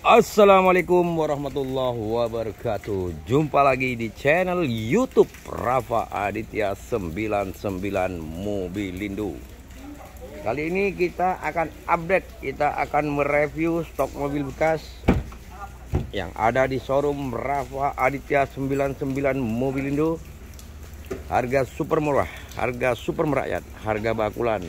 Assalamualaikum warahmatullahi wabarakatuh Jumpa lagi di channel Youtube Rafa Aditya 99 Mobilindo Kali ini kita akan update Kita akan mereview stok mobil bekas Yang ada di showroom Rafa Aditya 99 Mobilindo Harga super murah Harga super merakyat Harga bakulan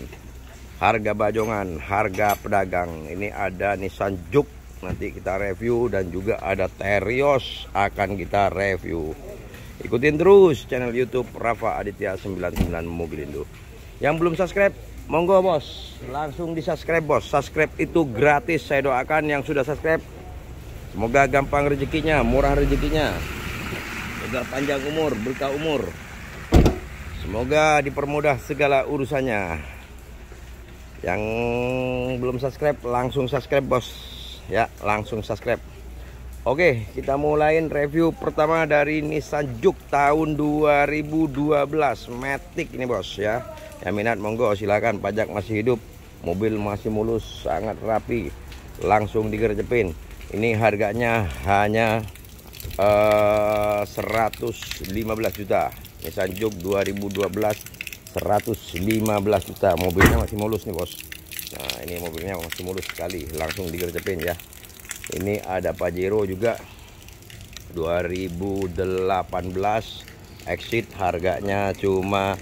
Harga bajongan Harga pedagang Ini ada Nissan Juke nanti kita review dan juga ada Terios akan kita review ikutin terus channel YouTube Rafa Aditya 99 Mobilindo yang belum subscribe monggo bos langsung di subscribe bos subscribe itu gratis saya doakan yang sudah subscribe semoga gampang rezekinya murah rezekinya semoga panjang umur berkah umur semoga dipermudah segala urusannya yang belum subscribe langsung subscribe bos ya langsung subscribe Oke kita mulain review pertama dari Nissan Juke tahun 2012 Matic ini bos ya yang minat monggo silakan pajak masih hidup mobil masih mulus sangat rapi langsung digercepin ini harganya hanya eh, 115 juta Nissan Juke 2012 115 juta mobilnya masih mulus nih bos nah ini mobilnya masih mulus sekali langsung digercepin ya ini ada Pajero juga 2018 exit harganya cuma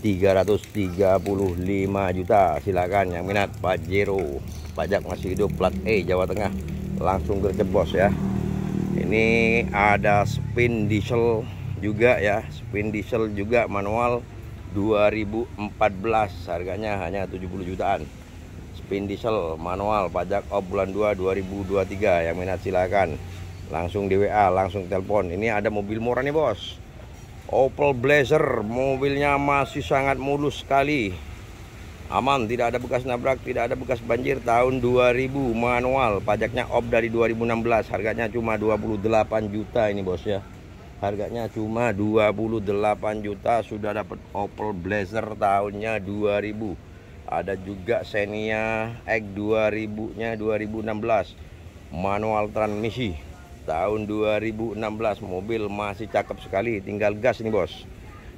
335 juta silakan yang minat Pajero pajak masih hidup plat E Jawa Tengah langsung gercep bos ya ini ada spin diesel juga ya spin diesel juga manual 2014 harganya hanya 70 jutaan spin diesel manual pajak off bulan 2 2023 yang minat silakan langsung di WA langsung telepon ini ada mobil murah nih bos Opel Blazer mobilnya masih sangat mulus sekali aman tidak ada bekas nabrak tidak ada bekas banjir tahun 2000 manual pajaknya op dari 2016 harganya cuma 28 juta ini bos ya harganya cuma 28 juta sudah dapat Opel Blazer tahunnya 2000 ada juga Xenia X 2000 nya 2016 manual transmisi tahun 2016 mobil masih cakep sekali tinggal gas nih bos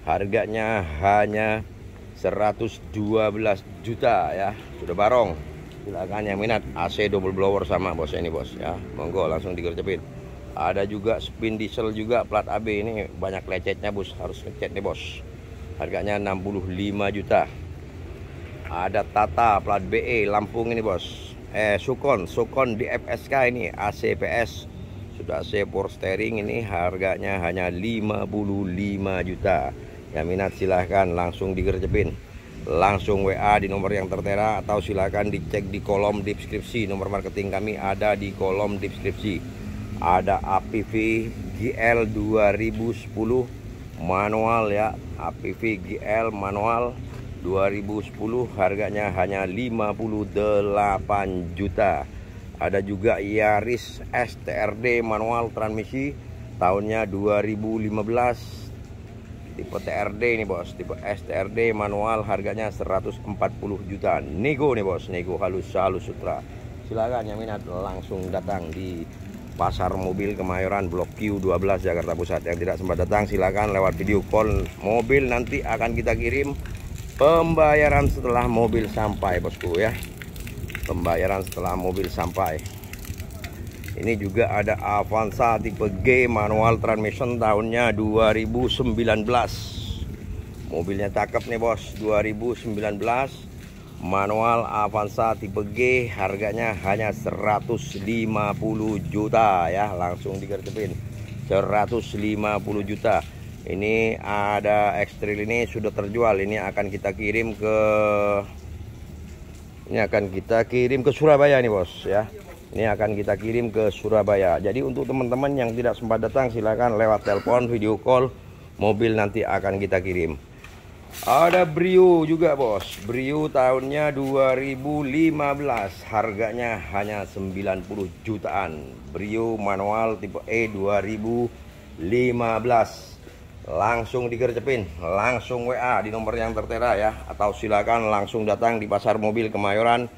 harganya hanya 112 juta ya sudah barong silakan yang minat AC double blower sama bos ini bos ya monggo langsung digercepin ada juga spin diesel juga plat AB ini banyak lecetnya bos harus ngecet nih bos harganya 65 juta ada Tata plat BE Lampung ini bos eh Sukon Sukon di FSK ini ACPS sudah AC power steering ini harganya hanya 55 juta ya minat silahkan langsung digercepin langsung WA di nomor yang tertera atau silahkan dicek di kolom deskripsi nomor marketing kami ada di kolom deskripsi ada APV GL 2010 manual ya APV GL manual 2010 harganya hanya 58 juta ada juga Yaris STRD manual transmisi tahunnya 2015 tipe TRD ini bos tipe STRD manual harganya 140 juta nego nih bos nego halus halus sutra silakan yang minat langsung datang di pasar mobil Kemayoran Blok Q12 Jakarta Pusat yang tidak sempat datang silakan lewat video call mobil nanti akan kita kirim pembayaran setelah mobil sampai bosku ya pembayaran setelah mobil sampai ini juga ada Avanza tipe G manual transmission tahunnya 2019 mobilnya cakep nih bos 2019 manual Avanza tipe G harganya hanya 150 juta ya langsung dikerjepin 150 juta ini ada ekstril ini sudah terjual ini akan kita kirim ke ini akan kita kirim ke Surabaya nih bos ya ini akan kita kirim ke Surabaya jadi untuk teman-teman yang tidak sempat datang silahkan lewat telepon video call mobil nanti akan kita kirim ada Brio juga bos Brio tahunnya 2015 harganya hanya 90 jutaan Brio manual tipe E 2015 langsung digercepin langsung WA di nomor yang tertera ya atau silakan langsung datang di pasar mobil Kemayoran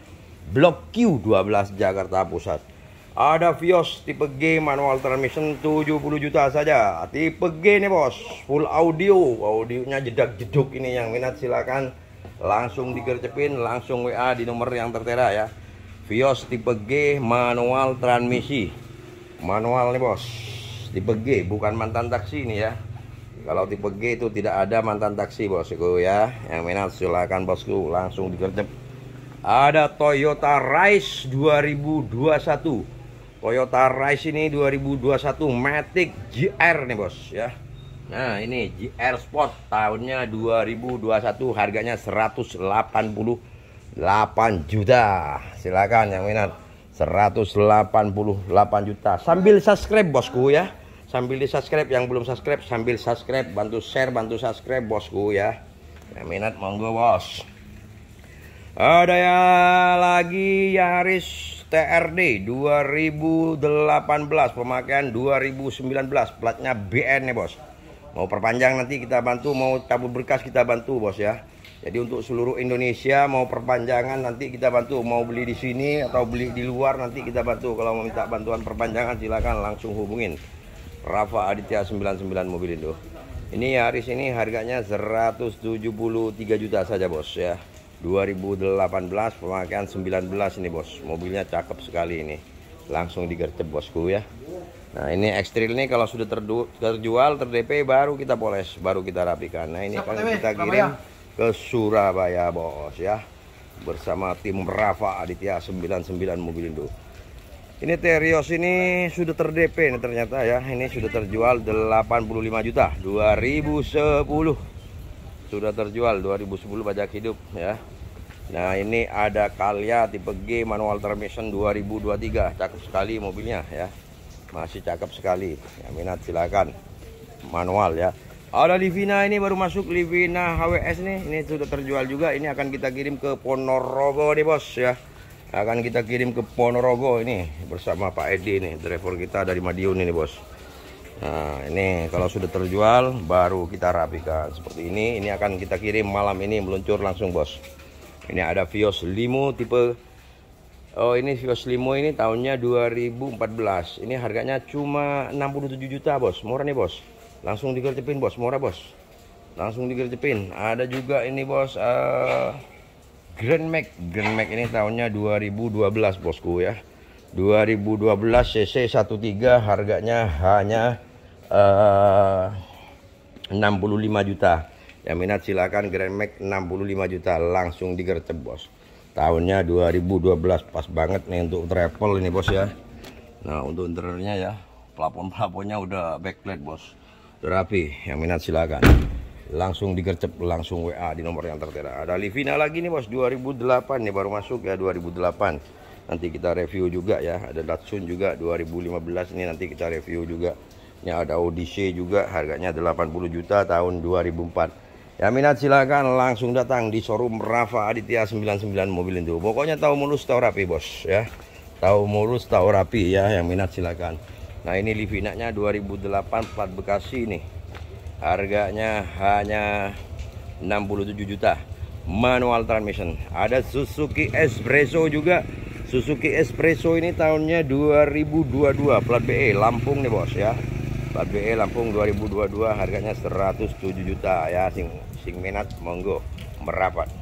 Blok Q12 Jakarta Pusat ada Vios tipe G manual transmission 70 juta saja tipe G nih bos full audio audionya jedak-jeduk ini yang minat silakan langsung digercepin langsung WA di nomor yang tertera ya Vios tipe G manual transmisi manual nih bos tipe G bukan mantan taksi ini ya kalau tipe G itu tidak ada mantan taksi bosku ya. Yang minat silahkan bosku langsung dikerjep. Ada Toyota Rise 2021. Toyota Rise ini 2021 Matic GR nih bos ya. Nah ini GR Sport tahunnya 2021 harganya 188 juta. Silakan yang minat 188 juta sambil subscribe bosku ya sambil di subscribe yang belum subscribe sambil subscribe bantu share bantu subscribe bosku ya yang minat monggo bos ada ya lagi Yaris TRD 2018 pemakaian 2019 platnya BN ya bos mau perpanjang nanti kita bantu mau cabut berkas kita bantu bos ya jadi untuk seluruh Indonesia mau perpanjangan nanti kita bantu mau beli di sini atau beli di luar nanti kita bantu kalau mau minta bantuan perpanjangan silakan langsung hubungin Rafa Aditya 99 mobil Indo. Ini hari ini harganya 173 juta saja bos ya. 2018 pemakaian 19 ini bos. Mobilnya cakep sekali ini. Langsung digercep bosku ya. Nah ini ekstril ini kalau sudah terjual terdp baru kita poles, baru kita rapikan. Nah ini akan kita kirim ya? ke Surabaya bos ya. Bersama tim Rafa Aditya 99 mobil Indo. Ini Terios ini sudah terdp ini ternyata ya. Ini sudah terjual 85 juta 2010. Sudah terjual 2010 pajak hidup ya. Nah, ini ada Kalia tipe G manual transmission 2023. Cakep sekali mobilnya ya. Masih cakep sekali. Ya, minat silakan. Manual ya. Ada Livina ini baru masuk Livina HWS nih. Ini sudah terjual juga. Ini akan kita kirim ke Ponorogo nih, Bos ya akan kita kirim ke Ponorogo ini bersama Pak Edi ini driver kita dari Madiun ini bos nah ini kalau sudah terjual baru kita rapikan seperti ini ini akan kita kirim malam ini meluncur langsung bos ini ada Vios Limo tipe Oh ini Vios Limo ini tahunnya 2014 ini harganya cuma 67 juta bos murah nih bos langsung digercepin bos murah bos langsung digercepin ada juga ini bos uh, Grand Max Grand Max ini tahunnya 2012 bosku ya 2012 cc 13 harganya hanya eh, uh, 65 juta yang minat silakan Grand Max 65 juta langsung digercep bos tahunnya 2012 pas banget nih untuk travel ini bos ya nah untuk interiornya ya plafon-plafonnya udah backlight bos rapi yang minat silakan langsung digercep langsung WA di nomor yang tertera ada Livina lagi nih bos 2008 nih baru masuk ya 2008 nanti kita review juga ya ada Datsun juga 2015 ini nanti kita review juga ini ada Odyssey juga harganya 80 juta tahun 2004 ya minat silakan langsung datang di showroom Rafa Aditya 99 mobil itu pokoknya tahu mulus tahu rapi bos ya tahu mulus tahu rapi ya yang minat silakan nah ini nya 2008 plat Bekasi nih harganya hanya 67 juta manual transmission ada Suzuki Espresso juga Suzuki Espresso ini tahunnya 2022 plat BE Lampung nih bos ya plat BE Lampung 2022 harganya 107 juta ya sing sing minat monggo merapat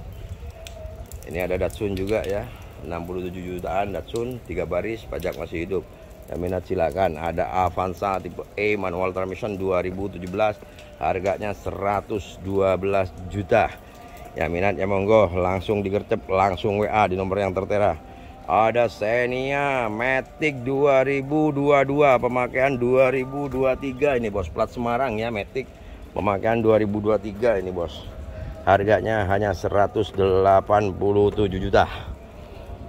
ini ada Datsun juga ya 67 jutaan Datsun 3 baris pajak masih hidup Ya minat silakan ada Avanza tipe E manual transmission 2017 harganya 112 juta Ya minat ya monggo langsung digercep langsung WA di nomor yang tertera ada Xenia Matic 2022 pemakaian 2023 ini bos plat Semarang ya Matic pemakaian 2023 ini bos harganya hanya 187 juta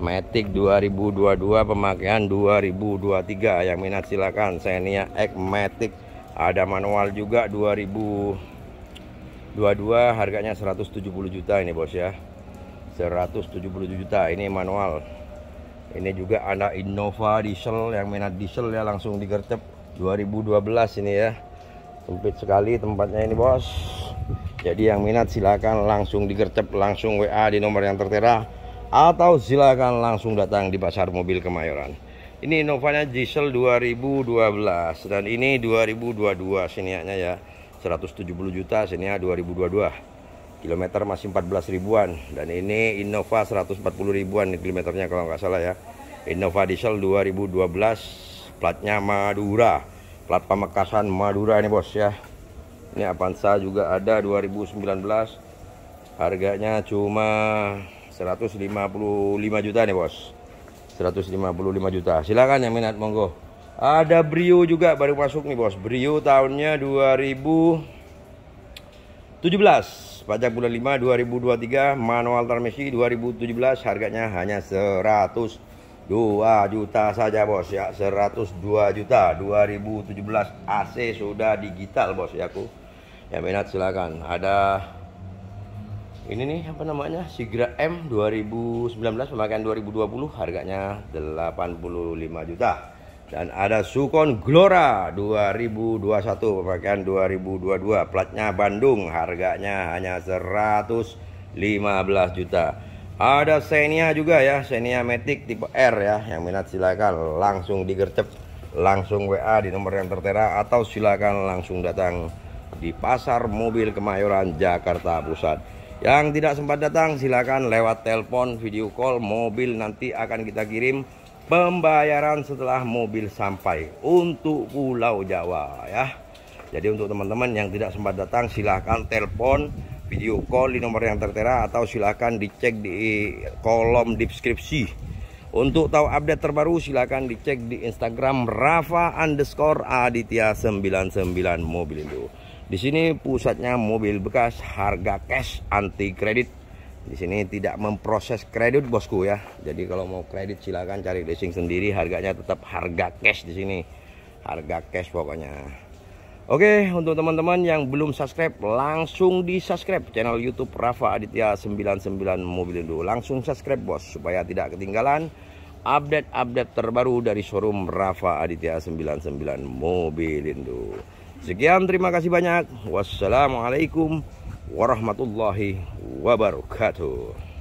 Matic 2022 pemakaian 2023 yang minat silakan Xenia X Matic ada manual juga 2022 harganya 170 juta ini bos ya 170 juta ini manual ini juga ada Innova diesel yang minat diesel ya langsung digercep 2012 ini ya sempit sekali tempatnya ini bos jadi yang minat silakan langsung digercep langsung WA di nomor yang tertera atau silakan langsung datang di pasar mobil Kemayoran. Ini Novanya diesel 2012 dan ini 2022 siniaknya ya. 170 juta siniak 2022. Kilometer masih 14 ribuan dan ini Innova 140 ribuan kilometernya kalau nggak salah ya. Innova diesel 2012 platnya Madura. Plat Pamekasan Madura ini bos ya. Ini Avanza juga ada 2019. Harganya cuma 155 juta nih bos 155 juta silakan yang minat monggo ada Brio juga baru masuk nih bos Brio tahunnya 2017 pajak bulan 5 2023 manual transmisi 2017 harganya hanya 102 juta saja bos ya 102 juta 2017 AC sudah digital bos ya aku yang minat silakan ada ini nih apa namanya Sigra M 2019 pemakaian 2020 harganya 85 juta dan ada Sukon Glora 2021 pemakaian 2022 platnya Bandung harganya hanya 115 juta ada Xenia juga ya Xenia Matic tipe R ya yang minat silakan langsung digercep langsung WA di nomor yang tertera atau silakan langsung datang di pasar mobil Kemayoran Jakarta Pusat yang tidak sempat datang silakan lewat telepon, video call, mobil nanti akan kita kirim pembayaran setelah mobil sampai untuk Pulau Jawa ya. Jadi untuk teman-teman yang tidak sempat datang silakan telepon video call di nomor yang tertera atau silakan dicek di kolom deskripsi. Untuk tahu update terbaru silakan dicek di Instagram Rafa underscore Aditya 99 Mobil Mobilindo. Di sini pusatnya mobil bekas harga cash anti kredit. Di sini tidak memproses kredit bosku ya. Jadi kalau mau kredit silakan cari leasing sendiri. Harganya tetap harga cash di sini. Harga cash pokoknya. Oke, untuk teman-teman yang belum subscribe, langsung di-subscribe channel YouTube Rafa Aditya 99 Mobil Indo. Langsung subscribe, Bos, supaya tidak ketinggalan update-update terbaru dari showroom Rafa Aditya 99 Mobil Indo. Sekian terima kasih banyak. Wassalamualaikum warahmatullahi wabarakatuh.